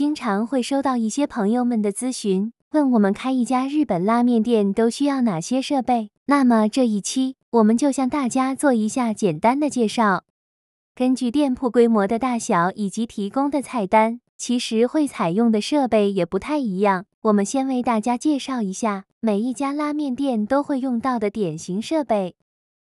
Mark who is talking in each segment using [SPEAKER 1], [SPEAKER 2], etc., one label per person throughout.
[SPEAKER 1] 经常会收到一些朋友们的咨询，问我们开一家日本拉面店都需要哪些设备。那么这一期我们就向大家做一下简单的介绍。根据店铺规模的大小以及提供的菜单，其实会采用的设备也不太一样。我们先为大家介绍一下每一家拉面店都会用到的典型设备。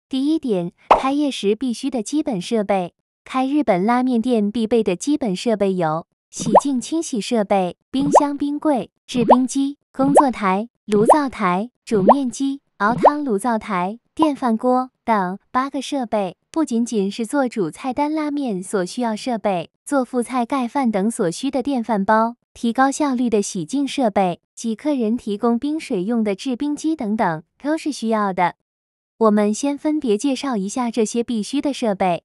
[SPEAKER 1] 第一点，开业时必须的基本设备。开日本拉面店必备的基本设备有。洗净清洗设备，冰箱、冰柜、制冰机、工作台、炉灶台、煮面机、熬汤炉灶台、电饭锅等八个设备，不仅仅是做主菜单拉面所需要设备，做副菜盖饭等所需的电饭煲，提高效率的洗净设备，几客人提供冰水用的制冰机等等，都是需要的。我们先分别介绍一下这些必须的设备：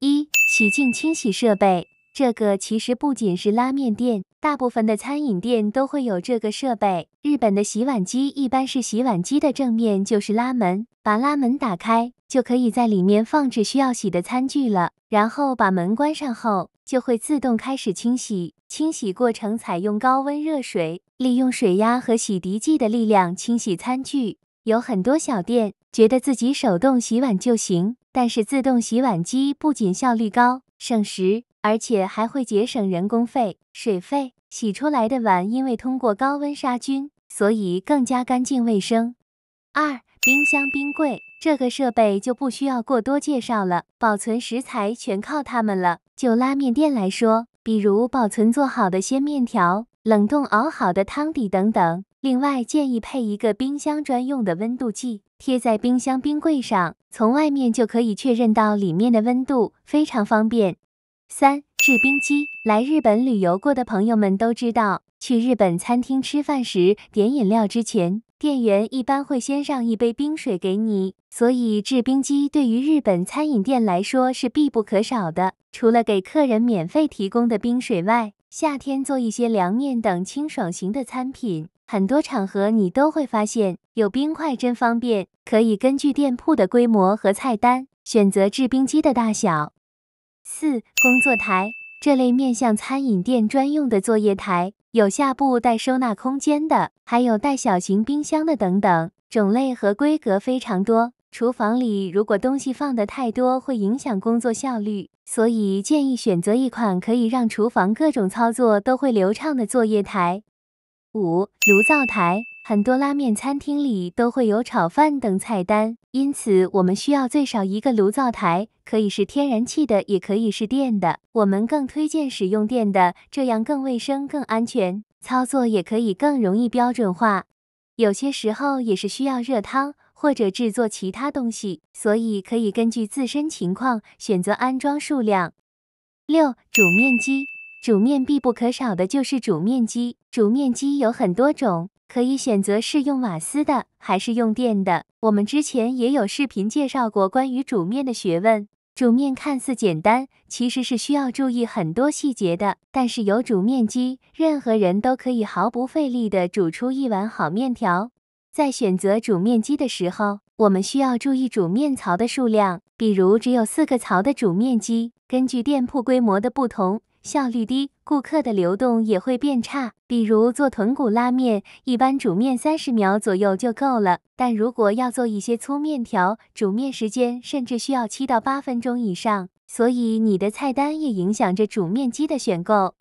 [SPEAKER 1] 一、洗净清洗设备。这个其实不仅是拉面店，大部分的餐饮店都会有这个设备。日本的洗碗机一般是洗碗机的正面就是拉门，把拉门打开就可以在里面放置需要洗的餐具了，然后把门关上后就会自动开始清洗。清洗过程采用高温热水，利用水压和洗涤剂的力量清洗餐具。有很多小店觉得自己手动洗碗就行，但是自动洗碗机不仅效率高，省时。而且还会节省人工费、水费。洗出来的碗因为通过高温杀菌，所以更加干净卫生。二、冰箱冰柜这个设备就不需要过多介绍了，保存食材全靠它们了。就拉面店来说，比如保存做好的鲜面条、冷冻熬好的汤底等等。另外建议配一个冰箱专用的温度计，贴在冰箱冰柜上，从外面就可以确认到里面的温度，非常方便。三制冰机，来日本旅游过的朋友们都知道，去日本餐厅吃饭时点饮料之前，店员一般会先上一杯冰水给你，所以制冰机对于日本餐饮店来说是必不可少的。除了给客人免费提供的冰水外，夏天做一些凉面等清爽型的餐品，很多场合你都会发现有冰块真方便。可以根据店铺的规模和菜单选择制冰机的大小。四工作台这类面向餐饮店专用的作业台，有下部带收纳空间的，还有带小型冰箱的等等，种类和规格非常多。厨房里如果东西放的太多，会影响工作效率，所以建议选择一款可以让厨房各种操作都会流畅的作业台。五炉灶台。很多拉面餐厅里都会有炒饭等菜单，因此我们需要最少一个炉灶台，可以是天然气的，也可以是电的。我们更推荐使用电的，这样更卫生、更安全，操作也可以更容易标准化。有些时候也是需要热汤或者制作其他东西，所以可以根据自身情况选择安装数量。六、煮面机，煮面必不可少的就是煮面机，煮面机有很多种。可以选择是用瓦斯的还是用电的。我们之前也有视频介绍过关于煮面的学问。煮面看似简单，其实是需要注意很多细节的。但是有煮面机，任何人都可以毫不费力地煮出一碗好面条。在选择煮面机的时候，我们需要注意煮面槽的数量。比如只有四个槽的煮面机，根据店铺规模的不同。效率低，顾客的流动也会变差。比如做豚骨拉面，一般煮面三十秒左右就够了。但如果要做一些粗面条，煮面时间甚至需要七到八分钟以上。所以你的菜单也影响着煮面机的选购。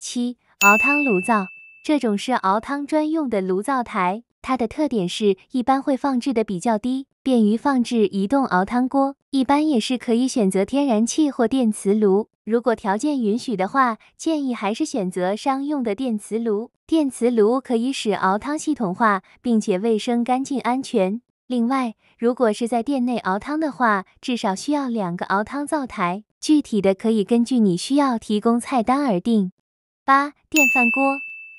[SPEAKER 1] 七，熬汤炉灶，这种是熬汤专用的炉灶台，它的特点是一般会放置的比较低，便于放置移动熬汤锅。一般也是可以选择天然气或电磁炉，如果条件允许的话，建议还是选择商用的电磁炉。电磁炉可以使熬汤系统化，并且卫生干净安全。另外，如果是在店内熬汤的话，至少需要两个熬汤灶台，具体的可以根据你需要提供菜单而定。八电饭锅，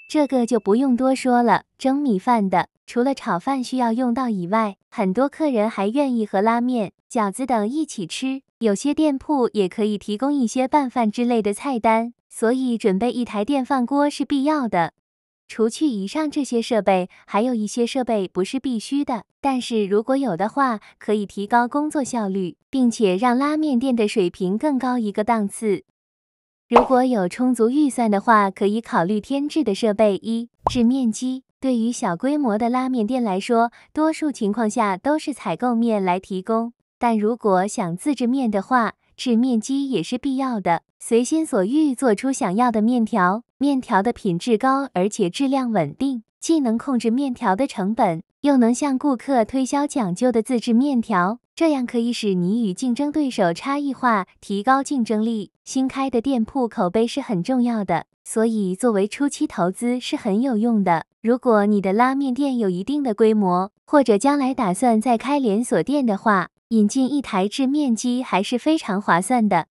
[SPEAKER 1] 这个就不用多说了，蒸米饭的。除了炒饭需要用到以外，很多客人还愿意和拉面、饺子等一起吃。有些店铺也可以提供一些拌饭之类的菜单，所以准备一台电饭锅是必要的。除去以上这些设备，还有一些设备不是必须的，但是如果有的话，可以提高工作效率，并且让拉面店的水平更高一个档次。如果有充足预算的话，可以考虑添置的设备：一、制面机。对于小规模的拉面店来说，多数情况下都是采购面来提供。但如果想自制面的话，制面机也是必要的，随心所欲做出想要的面条。面条的品质高，而且质量稳定，既能控制面条的成本，又能向顾客推销讲究的自制面条。这样可以使你与竞争对手差异化，提高竞争力。新开的店铺口碑是很重要的，所以作为初期投资是很有用的。如果你的拉面店有一定的规模，或者将来打算再开连锁店的话，引进一台制面机还是非常划算的。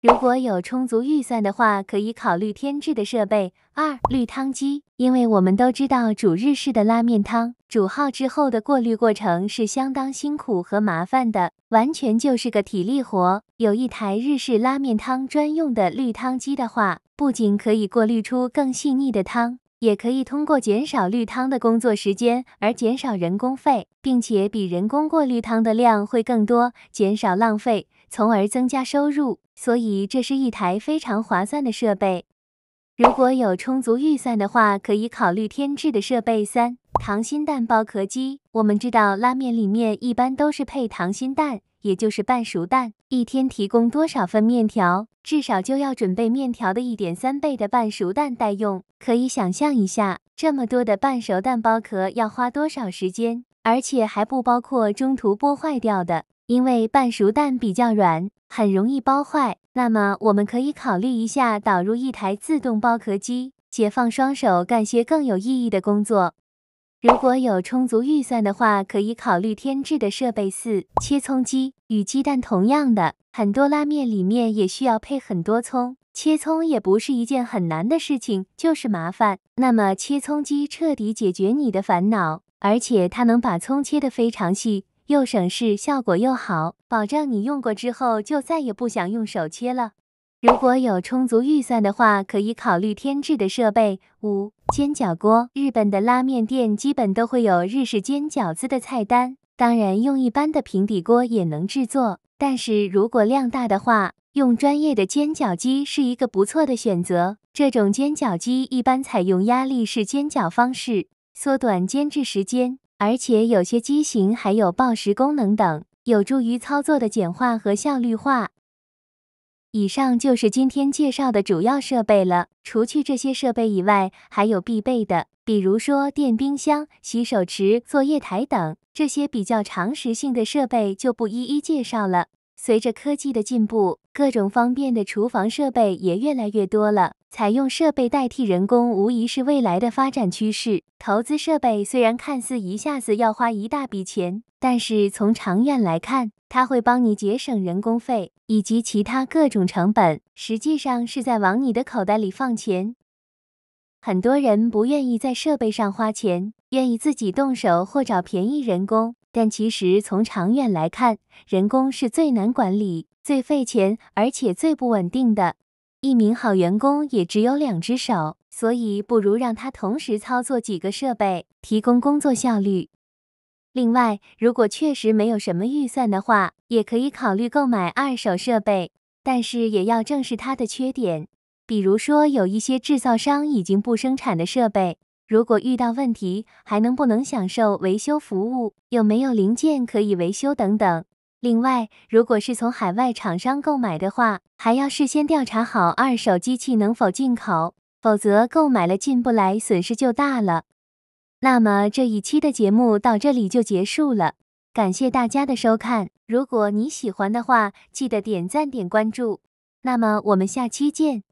[SPEAKER 1] 如果有充足预算的话，可以考虑添置的设备二滤汤机，因为我们都知道煮日式的拉面汤煮好之后的过滤过程是相当辛苦和麻烦的，完全就是个体力活。有一台日式拉面汤专用的滤汤机的话，不仅可以过滤出更细腻的汤。也可以通过减少滤汤的工作时间而减少人工费，并且比人工过滤汤的量会更多，减少浪费，从而增加收入。所以这是一台非常划算的设备。如果有充足预算的话，可以考虑添置的设备。三、糖心蛋剥壳机。我们知道拉面里面一般都是配糖心蛋。也就是半熟蛋，一天提供多少份面条，至少就要准备面条的一点三倍的半熟蛋待用。可以想象一下，这么多的半熟蛋剥壳要花多少时间，而且还不包括中途剥坏掉的，因为半熟蛋比较软，很容易剥坏。那么我们可以考虑一下，导入一台自动剥壳机，解放双手，干些更有意义的工作。如果有充足预算的话，可以考虑添置的设备四切葱机，与鸡蛋同样的，很多拉面里面也需要配很多葱，切葱也不是一件很难的事情，就是麻烦。那么切葱机彻底解决你的烦恼，而且它能把葱切得非常细，又省事，效果又好，保证你用过之后就再也不想用手切了。如果有充足预算的话，可以考虑添置的设备。五、煎饺锅。日本的拉面店基本都会有日式煎饺子的菜单，当然用一般的平底锅也能制作。但是如果量大的话，用专业的煎饺机是一个不错的选择。这种煎饺机一般采用压力式煎饺方式，缩短煎制时间，而且有些机型还有报食功能等，有助于操作的简化和效率化。以上就是今天介绍的主要设备了。除去这些设备以外，还有必备的，比如说电冰箱、洗手池、作业台等，这些比较常识性的设备就不一一介绍了。随着科技的进步，各种方便的厨房设备也越来越多了。采用设备代替人工，无疑是未来的发展趋势。投资设备虽然看似一下子要花一大笔钱，但是从长远来看，他会帮你节省人工费以及其他各种成本，实际上是在往你的口袋里放钱。很多人不愿意在设备上花钱，愿意自己动手或找便宜人工，但其实从长远来看，人工是最难管理、最费钱，而且最不稳定的。一名好员工也只有两只手，所以不如让他同时操作几个设备，提供工作效率。另外，如果确实没有什么预算的话，也可以考虑购买二手设备，但是也要正视它的缺点，比如说有一些制造商已经不生产的设备，如果遇到问题还能不能享受维修服务，有没有零件可以维修等等。另外，如果是从海外厂商购买的话，还要事先调查好二手机器能否进口，否则购买了进不来，损失就大了。那么这一期的节目到这里就结束了，感谢大家的收看。如果你喜欢的话，记得点赞点关注。那么我们下期见。